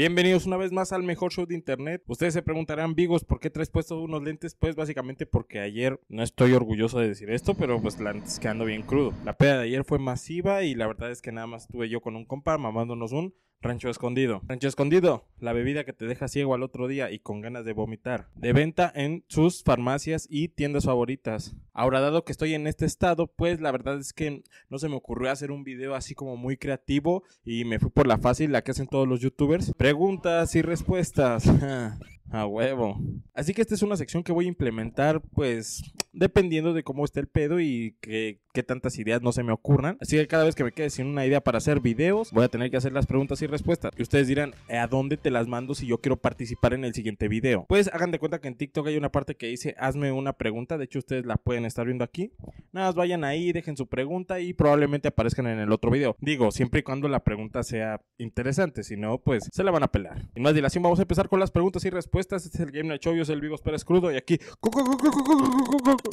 Bienvenidos una vez más al mejor show de internet. Ustedes se preguntarán, Vigos, ¿por qué traes puestos unos lentes? Pues básicamente porque ayer, no estoy orgulloso de decir esto, pero pues la antes quedando bien crudo. La peda de ayer fue masiva y la verdad es que nada más estuve yo con un compa mamándonos un Rancho Escondido. Rancho Escondido, la bebida que te deja ciego al otro día y con ganas de vomitar. De venta en sus farmacias y tiendas favoritas. Ahora, dado que estoy en este estado, pues la verdad es que no se me ocurrió hacer un video así como muy creativo y me fui por la fácil, la que hacen todos los youtubers. Preguntas y respuestas. A huevo. Así que esta es una sección que voy a implementar, pues, dependiendo de cómo esté el pedo y que, tantas ideas no se me ocurran. Así que cada vez que me quede sin una idea para hacer videos, voy a tener que hacer las preguntas y respuestas. Y ustedes dirán, eh, ¿a dónde te las mando si yo quiero participar en el siguiente video? Pues hagan de cuenta que en TikTok hay una parte que dice, hazme una pregunta. De hecho, ustedes la pueden estar viendo aquí. Nada más vayan ahí, dejen su pregunta y probablemente aparezcan en el otro video. Digo, siempre y cuando la pregunta sea interesante, si no, pues se la van a pelar. Y más dilación, vamos a empezar con las preguntas y respuestas. Este es el Game Night Show, el vivo Pérez Crudo y aquí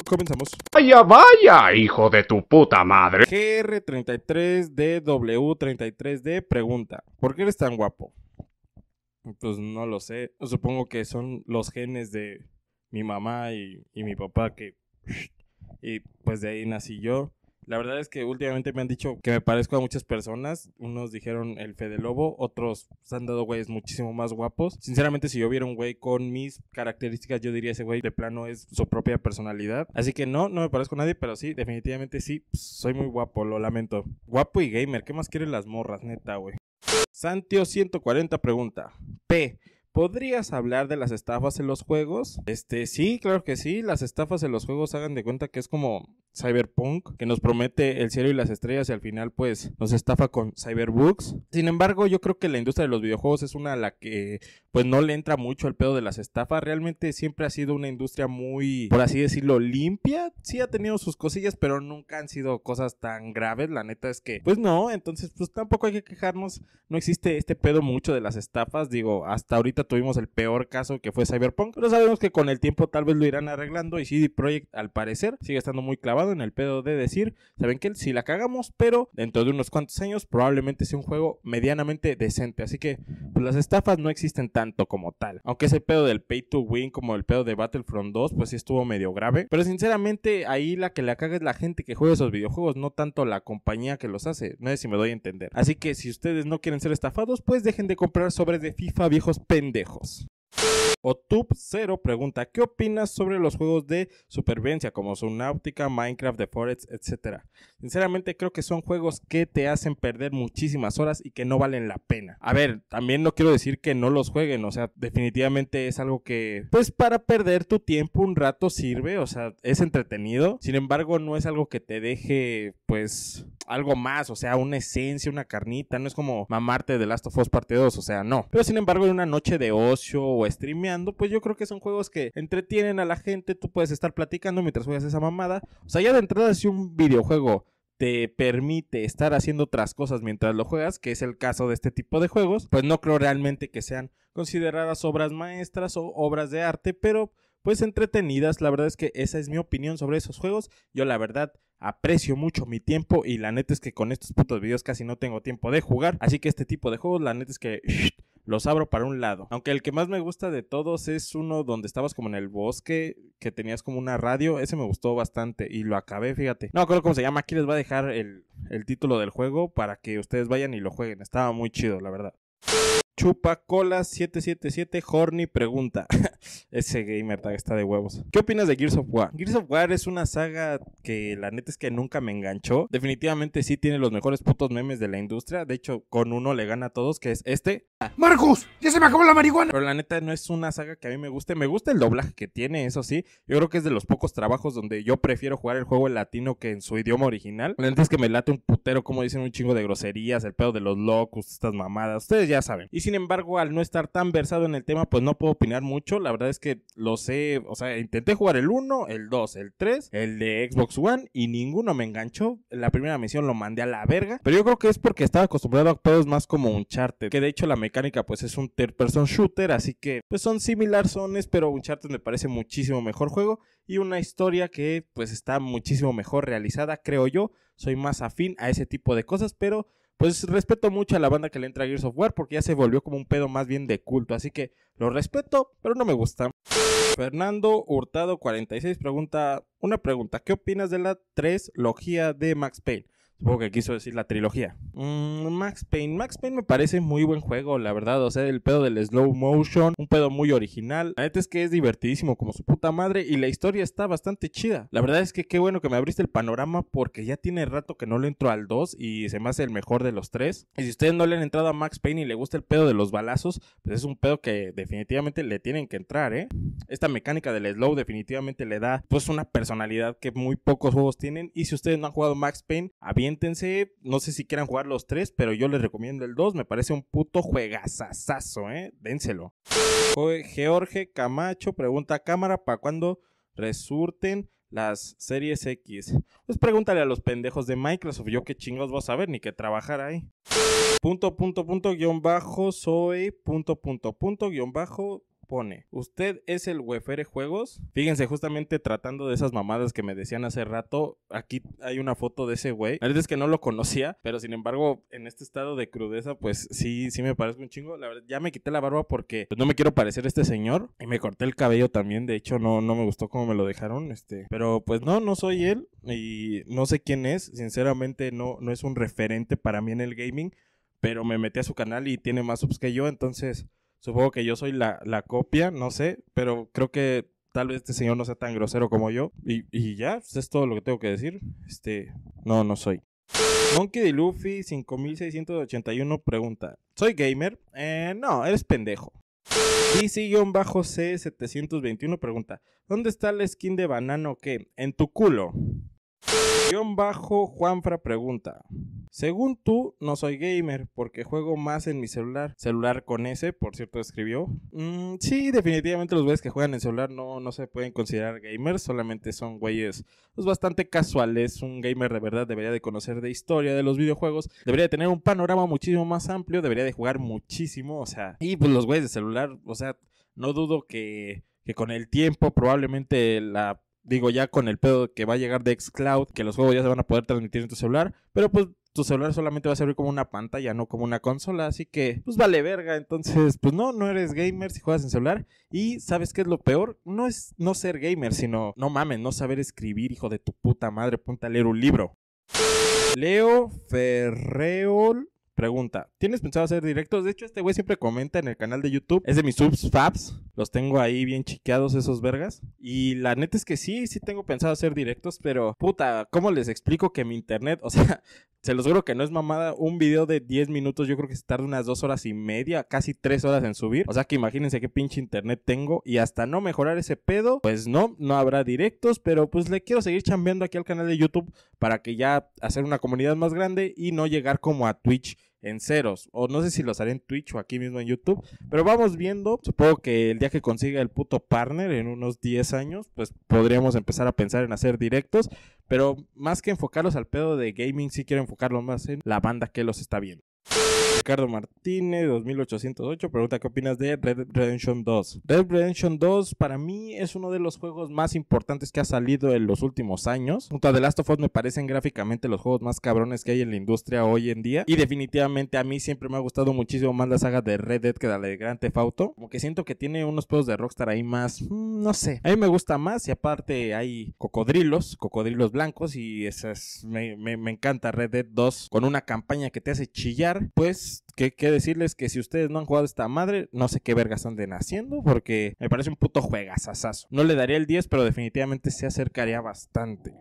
comenzamos. Vaya, vaya, hijo de tu puta madre. GR33DW33D pregunta, ¿por qué eres tan guapo? Pues no lo sé. Supongo que son los genes de mi mamá y mi papá que y pues de ahí nací yo. La verdad es que últimamente me han dicho que me parezco a muchas personas. Unos dijeron el fe de Lobo, otros se han dado güeyes muchísimo más guapos. Sinceramente, si yo viera un güey con mis características, yo diría ese güey de plano es su propia personalidad. Así que no, no me parezco a nadie, pero sí, definitivamente sí, pues, soy muy guapo, lo lamento. Guapo y gamer, ¿qué más quieren las morras, neta, güey? Santio 140 pregunta. P. ¿Podrías hablar de las estafas en los juegos? Este, sí, claro que sí. Las estafas en los juegos hagan de cuenta que es como Cyberpunk, que nos promete el cielo y las estrellas y al final pues nos estafa con Cyberbooks. Sin embargo, yo creo que la industria de los videojuegos es una a la que pues no le entra mucho El pedo de las estafas. Realmente siempre ha sido una industria muy, por así decirlo, limpia. Sí ha tenido sus cosillas, pero nunca han sido cosas tan graves. La neta es que pues no, entonces pues tampoco hay que quejarnos. No existe este pedo mucho de las estafas. Digo, hasta ahorita tuvimos el peor caso que fue Cyberpunk, no sabemos que con el tiempo tal vez lo irán arreglando y CD Projekt al parecer sigue estando muy clavado en el pedo de decir, saben que si la cagamos, pero dentro de unos cuantos años probablemente sea un juego medianamente decente, así que pues, las estafas no existen tanto como tal. Aunque ese pedo del pay to win como el pedo de Battlefront 2 pues sí estuvo medio grave, pero sinceramente ahí la que la caga es la gente que juega esos videojuegos, no tanto la compañía que los hace, no sé si me doy a entender. Así que si ustedes no quieren ser estafados, pues dejen de comprar sobres de FIFA viejos pendejos pendejos. Otub 0 pregunta, ¿qué opinas sobre los juegos de supervivencia como Subnautica, Minecraft, The Forest, etcétera? Sinceramente creo que son juegos que te hacen perder muchísimas horas y que no valen la pena. A ver, también no quiero decir que no los jueguen, o sea, definitivamente es algo que, pues para perder tu tiempo un rato sirve, o sea, es entretenido, sin embargo no es algo que te deje, pues, algo más, o sea, una esencia, una carnita, no es como mamarte de Last of Us parte 2, o sea, no. Pero sin embargo, en una noche de ocio o streameando, pues yo creo que son juegos que entretienen a la gente, tú puedes estar platicando mientras juegas esa mamada. O sea, ya de entrada si un videojuego te permite estar haciendo otras cosas mientras lo juegas, que es el caso de este tipo de juegos, pues no creo realmente que sean consideradas obras maestras o obras de arte, pero pues entretenidas. La verdad es que esa es mi opinión sobre esos juegos. Yo la verdad aprecio mucho mi tiempo y la neta es que con estos putos videos casi no tengo tiempo de jugar. Así que este tipo de juegos la neta es que los abro para un lado. Aunque el que más me gusta de todos es uno donde estabas como en el bosque, que tenías como una radio. Ese me gustó bastante y lo acabé, fíjate. No acuerdo cómo se llama. Aquí les voy a dejar el, el título del juego para que ustedes vayan y lo jueguen. Estaba muy chido, la verdad. Chupa, colas, 777 Horny pregunta. Ese gamer está de huevos. ¿Qué opinas de Gears of War? Gears of War es una saga que la neta es que nunca me enganchó. Definitivamente sí tiene los mejores putos memes de la industria. De hecho, con uno le gana a todos, que es este. Marcus, ya se me acabó la marihuana. Pero la neta no es una saga que a mí me guste. Me gusta el doblaje que tiene, eso sí. Yo creo que es de los pocos trabajos donde yo prefiero jugar el juego en latino que en su idioma original. La neta es que me late un putero, como dicen un chingo de groserías, el pedo de los locos, estas mamadas. Ustedes ya saben. Y sin embargo, al no estar tan versado en el tema, pues no puedo opinar mucho. La verdad es que lo sé. O sea, intenté jugar el 1, el 2, el 3, el de Xbox One y ninguno me enganchó. La primera misión lo mandé a la verga. Pero yo creo que es porque estaba acostumbrado a pedos más como un charter. Que de hecho la mecánica pues es un third person shooter, así que pues son similar zones, pero Uncharted me parece muchísimo mejor juego y una historia que pues está muchísimo mejor realizada, creo yo. Soy más afín a ese tipo de cosas, pero pues respeto mucho a la banda que le entra a Gears of War porque ya se volvió como un pedo más bien de culto, así que lo respeto, pero no me gusta. Fernando Hurtado 46 pregunta una pregunta, ¿qué opinas de la 3 logía de Max Payne? Supongo que quiso decir la trilogía. Mm, Max Payne. Max Payne me parece muy buen juego, la verdad. O sea, el pedo del slow motion, un pedo muy original. La verdad es que es divertidísimo como su puta madre y la historia está bastante chida. La verdad es que qué bueno que me abriste el panorama porque ya tiene rato que no le entro al 2 y se me hace el mejor de los 3, Y si ustedes no le han entrado a Max Payne y le gusta el pedo de los balazos, pues es un pedo que definitivamente le tienen que entrar, ¿eh? Esta mecánica del slow definitivamente le da pues una personalidad que muy pocos juegos tienen. Y si ustedes no han jugado Max Payne, a bien aviéntense. No sé si quieran jugar los tres, pero yo les recomiendo el dos. Me parece un puto juegazazazo, ¿eh? Dénselo. Jorge Camacho pregunta: ¿Cámara para cuándo resurten las series X? Pues pregúntale a los pendejos de Microsoft. Yo qué chingos voy a saber, ni que trabajar ahí. Punto, punto, punto, guión bajo, soy, punto, punto, punto, guión bajo, pone, ¿usted es el Wefere Juegos? Fíjense, justamente tratando de esas mamadas que me decían hace rato, aquí hay una foto de ese güey. La verdad es que no lo conocía, pero sin embargo, en este estado de crudeza, pues sí, sí me parece un chingo. La verdad, ya me quité la barba porque pues, no me quiero parecer a este señor. Y me corté el cabello también, de hecho, no, no me gustó cómo me lo dejaron, este. Pero pues no, no soy él y no sé quién es. Sinceramente, no, no es un referente para mí en el gaming pero me metí a su canal y tiene más subs que yo, entonces Supongo que yo soy la, copia, no sé, pero creo que tal vez este señor no sea tan grosero como yo. Y, ya, pues, es todo lo que tengo que decir. Este, no, no soy. Monkey de Luffy 5681 pregunta: ¿Soy gamer? Eh, no, eres pendejo. DC-C721 pregunta: ¿Dónde está la skin de banano que? En tu culo. Guión bajo Juanfra pregunta. Según tú, no soy gamer porque juego más en mi celular. Celular con S, por cierto, escribió. Mm, sí, definitivamente los güeyes que juegan en celular no, no se pueden considerar gamers, solamente son güeyes pues, bastante casuales. Un gamer de verdad debería de conocer de historia de los videojuegos, debería de tener un panorama muchísimo más amplio, debería de jugar muchísimo, o sea. Y pues los güeyes de celular, o sea, no dudo que, que con el tiempo probablemente la Digo, ya con el pedo que va a llegar de Xcloud, que los juegos ya se van a poder transmitir en tu celular, pero pues tu celular solamente va a servir como una pantalla, no como una consola, así que pues vale verga, entonces pues no, no eres gamer si juegas en celular y sabes qué es lo peor, no es no ser gamer, sino no mames, no saber escribir, hijo de tu puta madre, ponte a leer un libro. Leo Ferreol pregunta, ¿tienes pensado hacer directos? De hecho, este güey siempre comenta en el canal de YouTube, es de mis subs, Fabs, los tengo ahí bien chiqueados esos vergas. Y la neta es que sí, sí tengo pensado hacer directos, pero puta, ¿cómo les explico que mi internet, o sea, se los juro que no es mamada, un video de 10 minutos yo creo que se tarda unas 2 horas y media, casi 3 horas en subir. O sea que imagínense qué pinche internet tengo y hasta no mejorar ese pedo, pues no, no habrá directos, pero pues le quiero seguir chambeando aquí al canal de YouTube para que ya hacer una comunidad más grande y no llegar como a Twitch en ceros. O no sé si los haré en Twitch o aquí mismo en YouTube. Pero vamos viendo. Supongo que el día que consiga el puto partner en unos 10 años, pues podríamos empezar a pensar en hacer directos. Pero más que enfocarlos al pedo de gaming, sí quiero enfocarlo más en la banda que los está viendo. Ricardo Martínez, 2808, pregunta qué opinas de Red Redemption 2. Red Redemption 2 para mí es uno de los juegos más importantes que ha salido en los últimos años. Junto a The Last of Us me parecen gráficamente los juegos más cabrones que hay en la industria hoy en día. Y definitivamente a mí siempre me ha gustado muchísimo más la saga de Red Dead que la de Grand Theft Auto. Como que siento que tiene unos juegos de Rockstar ahí más, mm, no sé. A mí me gusta más y aparte hay cocodrilos, cocodrilos blancos y esas me, me, me encanta Red Dead 2 con una campaña que te hace chillar. Pues pues, que ¿qué, decirles? Que si ustedes no han jugado esta madre, no sé qué vergas anden haciendo, porque me parece un puto juegasasazo No le daría el 10, pero definitivamente se acercaría bastante.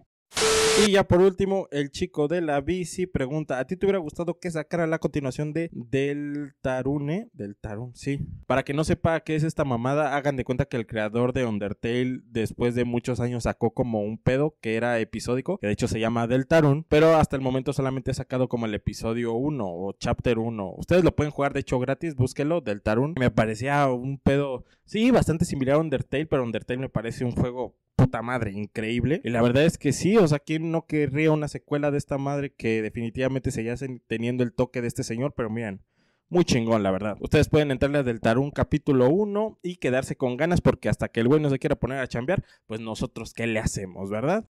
Y ya por último, el chico de la bici pregunta, ¿a ti te hubiera gustado que sacara la continuación de Del Tarune? Del sí. Para que no sepa qué es esta mamada, hagan de cuenta que el creador de Undertale después de muchos años sacó como un pedo que era episódico, que de hecho se llama Del pero hasta el momento solamente ha sacado como el episodio 1 o chapter 1. Ustedes lo pueden jugar de hecho gratis, búsquelo, Del Me parecía un pedo, sí, bastante similar a Undertale, pero Undertale me parece un juego puta madre, increíble. Y la verdad es que sí, o sea, ¿quién no querría una secuela de esta madre que definitivamente se hacen teniendo el toque de este señor? Pero miren, muy chingón, la verdad. Ustedes pueden entrarle a del un capítulo 1 y quedarse con ganas porque hasta que el güey no se quiera poner a chambear, pues nosotros qué le hacemos, ¿verdad?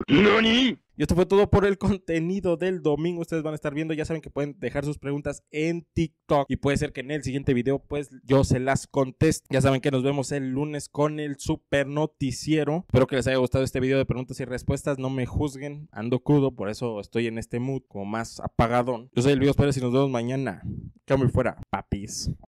Y esto fue todo por el contenido del domingo. Ustedes van a estar viendo, ya saben que pueden dejar sus preguntas en TikTok y puede ser que en el siguiente video pues yo se las conteste. Ya saben que nos vemos el lunes con el super noticiero. Espero que les haya gustado este video de preguntas y respuestas. No me juzguen, ando crudo, por eso estoy en este mood como más apagadón. Yo soy el Pérez y nos vemos mañana. Cambio fuera, papis.